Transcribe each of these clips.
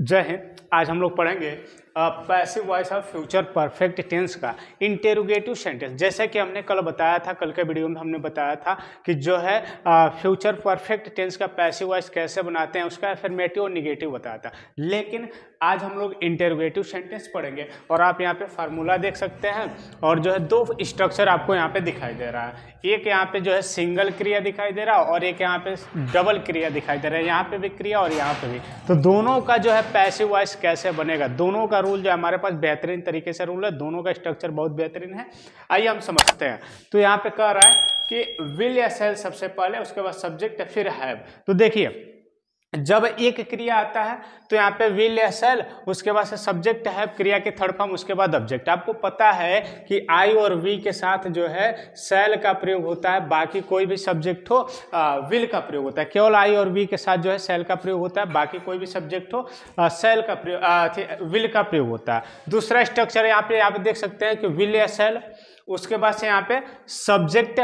जय हिंद आज हम लोग पढ़ेंगे passive voice of future perfect tense का इंटेरोगेटिव सेंटेंस जैसा कि हमने कल बताया था कल के वीडियो में हमने बताया था कि जो है फ्यूचर परफेक्ट टेंस का पैसिव वॉइस कैसे बनाते हैं उसका एफर्मेटिव और निगेटिव बताया था लेकिन आज हम लोग इंटेरोगेटिव सेंटेंस पढ़ेंगे और आप यहाँ पे फार्मूला देख सकते हैं और जो है दो स्ट्रक्चर आपको यहाँ पे दिखाई दे रहा है एक यहाँ पे जो है सिंगल क्रिया दिखाई दे रहा है और एक यहाँ पे डबल क्रिया दिखाई दे रहा है यहाँ पे भी क्रिया और यहाँ पे भी तो दोनों का जो है पैसिव वॉइस कैसे बनेगा दोनों का रूल जो है हमारे पास बेहतरीन तरीके से रूल है दोनों का स्ट्रक्चर बहुत बेहतरीन है आइए हम समझते हैं तो यहाँ पे कह रहा है कि विल या सेल सबसे पहले उसके बाद सब्जेक्ट फिर हैव तो देखिए जब एक क्रिया आता है तो यहाँ पे विल या सेल उसके बाद से सब्जेक्ट है क्रिया के थर्ड फॉर्म उसके बाद ऑब्जेक्ट आपको पता है कि आई और वी के साथ जो है सेल का प्रयोग होता है बाकी कोई भी सब्जेक्ट हो विल का प्रयोग होता है केवल आई और वी के साथ जो है सेल का प्रयोग होता है बाकी कोई भी सब्जेक्ट हो सेल का प्रयोग विल का प्रयोग होता है दूसरा स्ट्रक्चर यहाँ पे आप देख सकते हैं कि विल या सेल उसके बाद से यहाँ पे सब्जेक्ट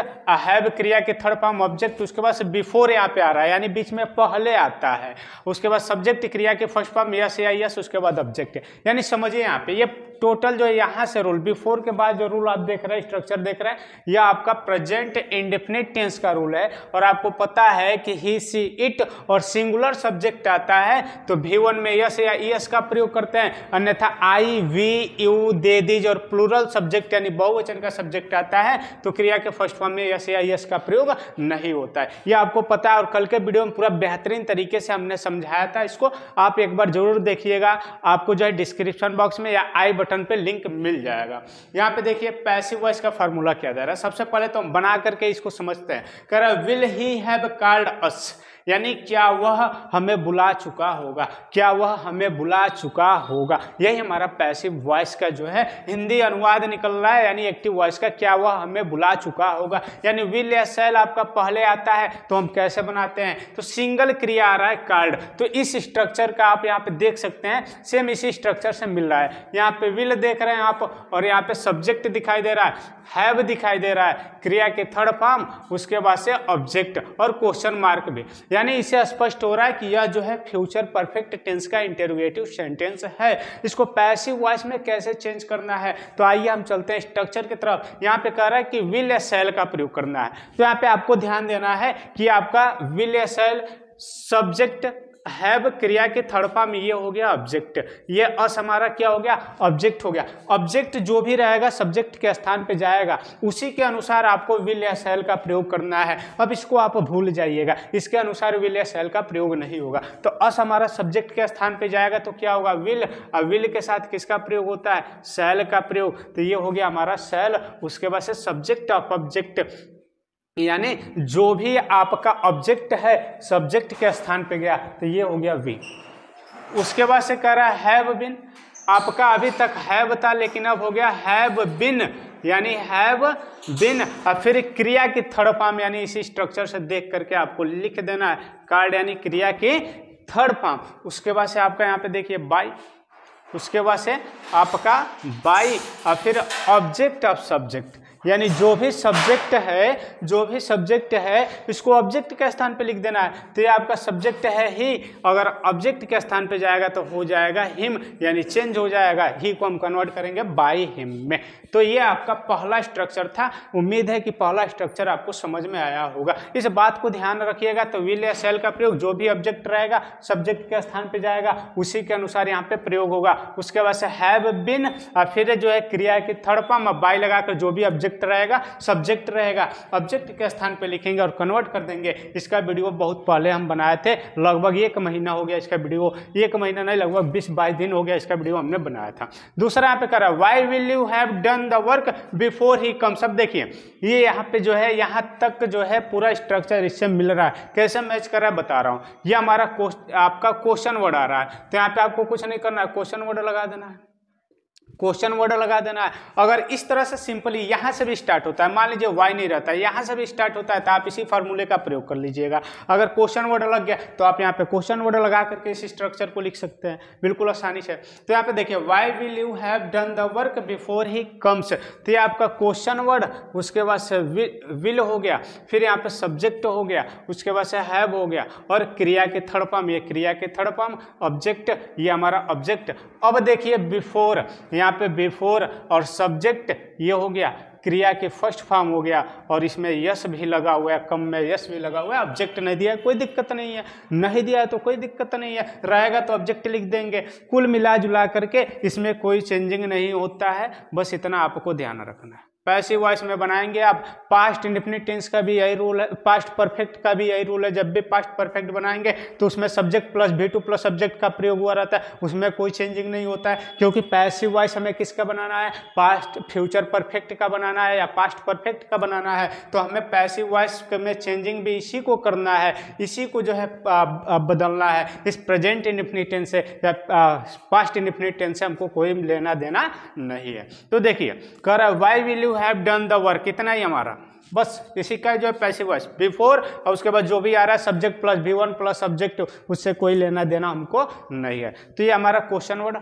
हैव क्रिया के थर्ड फॉर्म ऑब्जेक्ट उसके बाद से बिफोर यहाँ पे आ रहा है यानी बीच में पहले आता है उसके बाद सब्जेक्ट क्रिया के फर्स्ट फॉर्म यस या यस उसके बाद ऑब्जेक्ट यानी समझिए यहाँ पे ये टोटल जो यहाँ से रूल बिफोर के बाद जो रूल आप देख रहे हैं स्ट्रक्चर देख रहे हैं यह आपका प्रेजेंट इंडेफिनिट टेंस का रूल है और आपको पता है कि ही सी इट और सिंगुलर सब्जेक्ट आता है तो भी वन में यस या यस का प्रयोग करते हैं अन्यथा I we you they these और प्लूरल सब्जेक्ट यानी बहुवचन का का सब्जेक्ट आता है तो क्रिया के फर्स्ट फॉर्म में यस या यस का प्रयोग नहीं होता है यह आपको पता है और कल के वीडियो में पूरा बेहतरीन तरीके से हमने समझाया था इसको आप एक बार जरूर देखिएगा आपको जो है डिस्क्रिप्शन बॉक्स में या आई बटन पर लिंक मिल जाएगा यहाँ पे देखिए पैसिव वॉइस का फॉर्मूला क्या जा रहा है सबसे पहले तो हम बना करके इसको समझते हैं कह रहा will he have called us यानी क्या वह हमें बुला चुका होगा क्या वह हमें बुला चुका होगा यही हमारा पैसिव वॉइस का जो है हिंदी अनुवाद निकल रहा है यानी एक्टिव वॉइस का क्या वह हमें बुला चुका होगा यानी विल या सेल आपका पहले आता है तो हम कैसे बनाते हैं तो सिंगल क्रिया आ रहा है कार्ड तो इस स्ट्रक्चर का आप यहाँ पे देख सकते हैं सेम इसी स्ट्रक्चर से मिल रहा है यहाँ पे विल देख रहे हैं आप और यहाँ पे सब्जेक्ट दिखाई दे रहा है हैव दिखाई दे रहा है क्रिया के थर्ड फॉर्म उसके बाद से ऑब्जेक्ट और क्वेश्चन मार्क भी यानी इससे स्पष्ट हो रहा है कि यह जो है फ्यूचर परफेक्ट टेंस का इंटरोगेटिव सेंटेंस है इसको पैसिव वॉइस में कैसे चेंज करना है तो आइए हम चलते हैं स्ट्रक्चर की तरफ यहाँ पे कह रहा है कि विल या सेल का प्रयोग करना है तो यहाँ पे आपको ध्यान देना है कि आपका विल या सेल सब्जेक्ट हैव क्रिया के थर्ड फॉर्म ये हो गया ऑब्जेक्ट ये अस हमारा क्या हो गया ऑब्जेक्ट हो गया ऑब्जेक्ट जो भी रहेगा सब्जेक्ट के स्थान पे जाएगा उसी के अनुसार आपको विल या सेल का प्रयोग करना है अब इसको आप भूल जाइएगा इसके अनुसार विल या सेल का प्रयोग नहीं होगा तो अस हमारा सब्जेक्ट के स्थान पे जाएगा तो क्या होगा विल और विल के साथ किसका प्रयोग होता है सेल का प्रयोग तो ये हो गया हमारा सेल उसके बाद से सब्जेक्ट ऑफ ऑब्जेक्ट यानी जो भी आपका ऑब्जेक्ट है सब्जेक्ट के स्थान पे गया तो ये हो गया वी उसके बाद से कह रहा है हैव बिन आपका अभी तक हैव था लेकिन अब हो गया हैव बिन यानी हैव बिन और फिर क्रिया की थर्ड फॉर्म यानी इसी स्ट्रक्चर से देख करके आपको लिख देना है कार्ड यानी क्रिया की थर्ड फॉर्म उसके बाद से आपका यहाँ पे देखिए बाई उसके बाद से आपका बाई और फिर ऑब्जेक्ट ऑफ सब्जेक्ट यानी जो भी सब्जेक्ट है जो भी सब्जेक्ट है इसको ऑब्जेक्ट के स्थान पे लिख देना है तो ये आपका सब्जेक्ट है ही अगर ऑब्जेक्ट के स्थान पे जाएगा तो हो जाएगा हिम यानी चेंज हो जाएगा ही को हम कन्वर्ट करेंगे बाई हिम में तो ये आपका पहला स्ट्रक्चर था उम्मीद है कि पहला स्ट्रक्चर आपको समझ में आया होगा इस बात को ध्यान रखिएगा तो विल या सेल का प्रयोग जो भी ऑब्जेक्ट रहेगा सब्जेक्ट के स्थान पर जाएगा उसी के अनुसार यहाँ पे प्रयोग होगा उसके बाद से हैव बिन और फिर जो है क्रिया की थर्ड फॉर्म बाई लगाकर जो भी ऑब्जेक्ट ऑब्जेक्ट रहेगा सब्जेक्ट रहेगा ऑब्जेक्ट के स्थान पर लिखेंगे और कन्वर्ट कर देंगे इसका वीडियो बहुत पहले हम बनाए थे लगभग एक महीना हो गया इसका वीडियो एक महीना नहीं लगभग बीस बाईस दिन हो गया इसका वीडियो हमने बनाया था दूसरा यहाँ पे कर रहा है why will you have done the work before he come सब देखिए ये यहाँ पे जो है यहाँ तक जो है पूरा स्ट्रक्चर इससे मिल रहा है कैसे मैच कर रहा है बता रहा हूँ ये हमारा आपका क्वेश्चन वर्ड आ रहा है तो यहाँ पे आपको कुछ नहीं करना है क्वेश्चन वर्ड लगा देना है क्वेश्चन वर्ड लगा देना है अगर इस तरह से सिंपली यहाँ से भी स्टार्ट होता है मान लीजिए वाई नहीं रहता है यहाँ से भी स्टार्ट होता है तो आप इसी फार्मूले का प्रयोग कर लीजिएगा अगर क्वेश्चन वर्ड लग गया तो आप यहाँ पे क्वेश्चन वर्ड लगा करके इस स्ट्रक्चर को लिख सकते हैं बिल्कुल आसानी से तो यहाँ पे देखिए why will you have done the work before he comes तो ये आपका क्वेश्चन वर्ड उसके बाद से विल हो गया फिर यहाँ पे सब्जेक्ट हो गया उसके बाद से हैव हो गया और क्रिया के थर्ड पाम ये क्रिया के थर्ड पाम ऑब्जेक्ट ये हमारा ऑब्जेक्ट अब देखिए बिफोर यहाँ पे बिफोर और सब्जेक्ट ये हो गया क्रिया के फर्स्ट फॉर्म हो गया और इसमें यश भी लगा हुआ है कम में यश भी लगा हुआ है ऑब्जेक्ट नहीं दिया कोई दिक्कत नहीं है नहीं दिया है तो कोई दिक्कत नहीं है रहेगा तो ऑब्जेक्ट लिख देंगे कुल मिला जुला करके इसमें कोई चेंजिंग नहीं होता है बस इतना आपको ध्यान रखना है पैसिव वॉइस में बनाएंगे आप पास्ट इंडिफिनिट टेंस का भी यही रूल है पास्ट परफेक्ट का भी यही रूल है जब भी पास्ट परफेक्ट बनाएंगे तो उसमें subject plus V two plus subject का प्रयोग हुआ रहता है उसमें कोई चेंजिंग नहीं होता है क्योंकि पैसिव वॉइस हमें किसका बनाना है पास्ट फ्यूचर परफेक्ट का बनाना है या पास्ट परफेक्ट का बनाना है तो हमें पैसिव वॉइस में चेंजिंग भी इसी को करना है इसी को जो है बदलना है इस प्रेजेंट इंडिफिनिट टेंस से या पास्ट इंडिफिनिट टेंस से हमको कोई लेना देना नहीं है तो देखिए कर why will you have done the work इतना ही हमारा बस इसी का जो है पैसिव वॉइस बिफोर और उसके बाद जो भी आ रहा है subject plus V one plus subject उससे कोई लेना देना हमको नहीं है तो ये हमारा क्वेश्चन वर्ड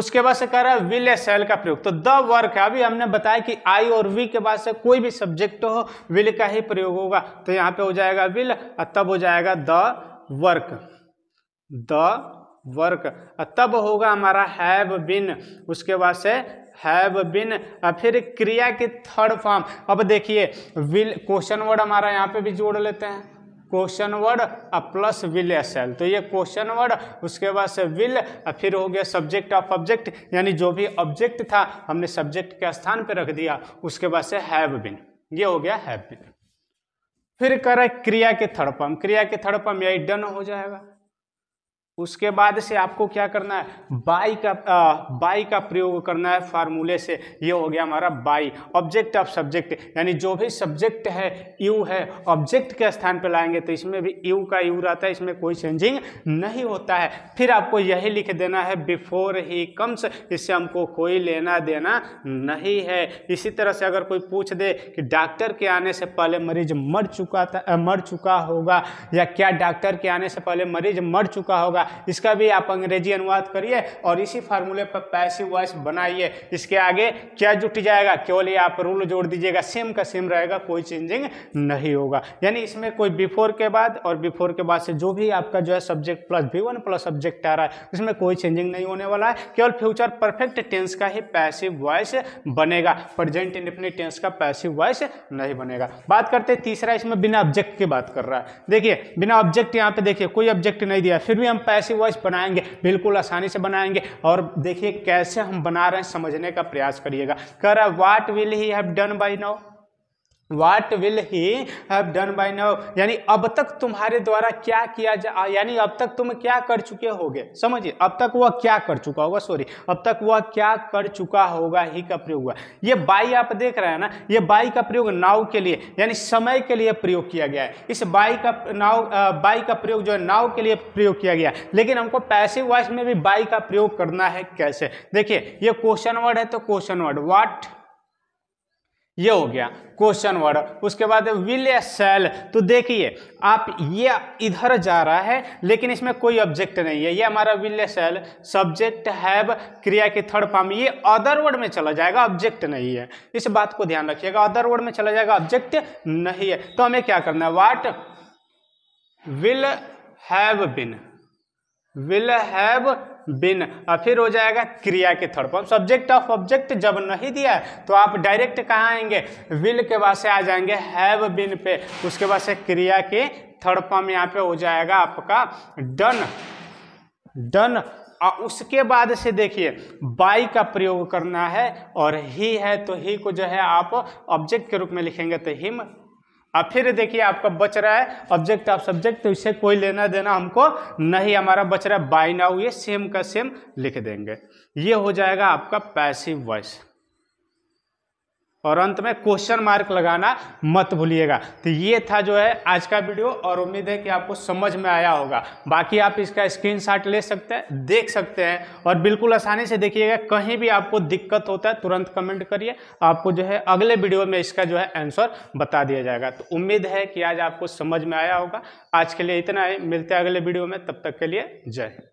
उसके बाद से कह रहा है विल या सेल का प्रयोग तो द वर्क है अभी हमने बताया कि आई और वी के बाद से कोई भी सब्जेक्ट हो विल का ही प्रयोग होगा तो यहाँ पे हो जाएगा विल और तब हो जाएगा द वर्क द वर्क तब होगा हमारा हैव बिन उसके बाद से हैव बिन फिर क्रिया की थर्ड फॉर्म अब देखिए विल क्वेश्चन वर्ड हमारा यहाँ पे भी जोड़ लेते हैं question word plus will S L तो ये क्वेश्चन वर्ड उसके बाद से विल फिर हो गया सब्जेक्ट ऑफ ऑब्जेक्ट यानी जो भी ऑब्जेक्ट था हमने सब्जेक्ट के स्थान पर रख दिया उसके बाद से हैव बिन ये हो गया हैव बिन फिर करें क्रिया के थर्ड फॉर्म क्रिया के थर्ड फॉर्म यही डन हो जाएगा उसके बाद से आपको क्या करना है बाई का आ, बाई का प्रयोग करना है फार्मूले से ये हो गया हमारा बाई ऑब्जेक्ट ऑफ सब्जेक्ट यानी जो भी सब्जेक्ट है यू है ऑब्जेक्ट के स्थान पर लाएंगे तो इसमें भी यू का यू रहता है इसमें कोई चेंजिंग नहीं होता है फिर आपको यही लिख देना है बिफोर ही कम्स इससे हमको कोई लेना देना नहीं है इसी तरह से अगर कोई पूछ दे कि डॉक्टर के आने से पहले मरीज मर चुका था मर चुका होगा या क्या डॉक्टर के आने से पहले मरीज मर चुका होगा इसका भी आप अंग्रेजी अनुवाद करिए और इसी फार्मूले पर पैसिव वॉइस बनाइए इसके आगे क्या जुट जाएगा केवल ये आप रूल जोड़ दीजिएगा सेम का सेम रहेगा कोई चेंजिंग नहीं होगा यानी इसमें कोई बिफोर के बाद और बिफोर के बाद से जो भी आपका जो है subject plus V one plus subject आ रहा है इसमें कोई चेंजिंग नहीं होने वाला है केवल फ्यूचर परफेक्ट टेंस का ही पैसिव वॉइस बनेगा प्रजेंट इंडिफिनिट टेंस का पैसिव वॉइस नहीं बनेगा बात करते तीसरा इसमें बिना ऑब्जेक्ट की बात कर रहा है देखिए बिना ऑब्जेक्ट यहाँ पे देखिए कोई ऑब्जेक्ट नहीं दिया फिर भी हम पैसिव वॉइस बनाएंगे बिल्कुल आसानी से बनाएंगे और देखिए कैसे हम बना रहे हैं समझने का प्रयास करिएगा कर what will he have done by now what will he have done by now यानी अब तक तुम्हारे द्वारा क्या किया जा यानी अब तक तुम क्या कर चुके होगे समझिए अब तक वह क्या कर चुका होगा सॉरी अब तक वह क्या कर चुका होगा ही का प्रयोग हुआ ये बाई आप देख रहे हैं ना ये बाई का प्रयोग नाव के लिए यानी समय के लिए प्रयोग किया गया है इस बाई का नाव बाई का प्रयोग जो है नाव के लिए प्रयोग किया गया लेकिन हमको पैसे वाइस में भी बाई का प्रयोग करना है कैसे देखिए ये क्वेश्चन वर्ड है तो क्वेश्चन वर्ड वाट ये हो गया क्वेश्चन वर्ड उसके बाद विल ए सेल तो देखिए आप ये इधर जा रहा है लेकिन इसमें कोई ऑब्जेक्ट नहीं है ये हमारा विल ए सेल सब्जेक्ट हैव क्रिया के थर्ड फॉर्म ये अदर वर्ड में चला जाएगा ऑब्जेक्ट नहीं है इस बात को ध्यान रखिएगा अदर वर्ड में चला जाएगा ऑब्जेक्ट नहीं है तो हमें क्या करना है what will have been will have been और फिर हो जाएगा क्रिया के third form subject of object जब नहीं दिया तो आप डायरेक्ट कहाँ आएंगे विल के बाद से आ जाएंगे हैव बिन पे उसके बाद से क्रिया के थर्ड फॉर्म यहाँ पे हो जाएगा आपका डन डन और उसके बाद से देखिए बाई का प्रयोग करना है और ही है तो ही को जो है आप ऑब्जेक्ट के रूप में लिखेंगे तो हिम अब फिर देखिए आपका बच रहा है ऑब्जेक्ट ऑफ सब्जेक्ट तो इससे कोई लेना देना हमको नहीं हमारा बच रहा है बाई नाउ ये सेम का सेम लिख देंगे ये हो जाएगा आपका पैसिव वॉइस और अंत में क्वेश्चन मार्क लगाना मत भूलिएगा तो ये था जो है आज का वीडियो और उम्मीद है कि आपको समझ में आया होगा बाकी आप इसका स्क्रीनशॉट ले सकते हैं देख सकते हैं और बिल्कुल आसानी से देखिएगा कहीं भी आपको दिक्कत होता है तुरंत कमेंट करिए आपको जो है अगले वीडियो में इसका जो है आंसर बता दिया जाएगा तो उम्मीद है कि आज आपको समझ में आया होगा आज के लिए इतना ही मिलते हैं अगले वीडियो में तब तक के लिए जय हिंद